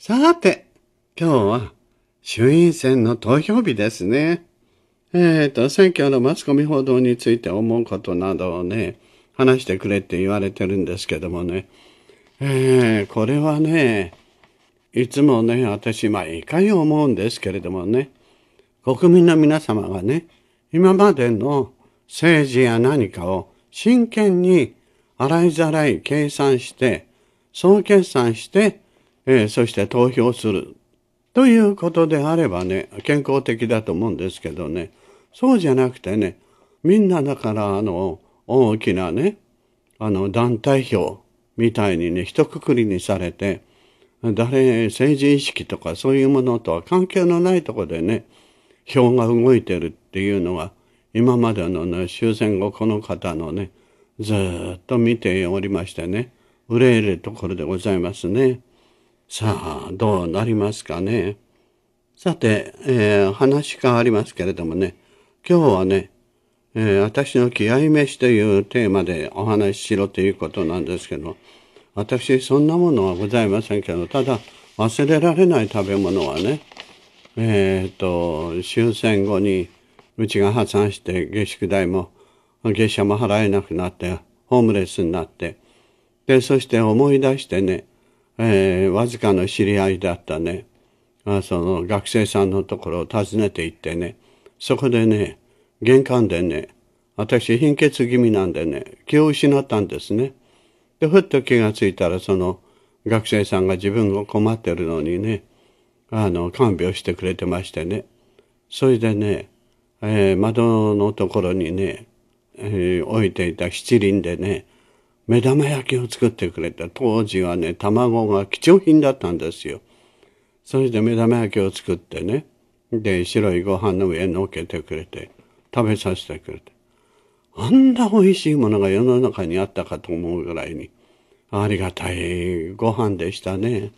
さて、今日は衆院選の投票日ですね。えっ、ー、と、選挙のマスコミ報道について思うことなどをね、話してくれって言われてるんですけどもね。えー、これはね、いつもね、私、毎回思うんですけれどもね、国民の皆様がね、今までの政治や何かを真剣に洗いざらい計算して、総決算してえー、そして投票するということであればね、健康的だと思うんですけどね、そうじゃなくてね、みんなだからあの、大きなね、あの、団体票みたいにね、一括りにされて、誰、政治意識とかそういうものとは関係のないとこでね、票が動いてるっていうのは、今までのね、終戦後この方のね、ずっと見ておりましてね、憂えるところでございますね。さあ、どうなりますかね。さて、えー、話変わりますけれどもね、今日はね、えー、私の気合い飯というテーマでお話ししろということなんですけど、私そんなものはございませんけど、ただ忘れられない食べ物はね、えっ、ー、と、終戦後にうちが破産して下宿代も下車も払えなくなって、ホームレスになって、で、そして思い出してね、えー、わずかの知り合いだったね、まあ、その学生さんのところを訪ねて行ってね、そこでね、玄関でね、私貧血気味なんでね、気を失ったんですね。で、ふっと気がついたら、その学生さんが自分が困ってるのにね、あの、看病してくれてましてね。それでね、えー、窓のところにね、えー、置いていた七輪でね、目玉焼きを作ってくれた。当時はね、卵が貴重品だったんですよ。それで目玉焼きを作ってね、で、白いご飯の上に乗っけてくれて、食べさせてくれて。あんな美味しいものが世の中にあったかと思うぐらいに、ありがたいご飯でしたね。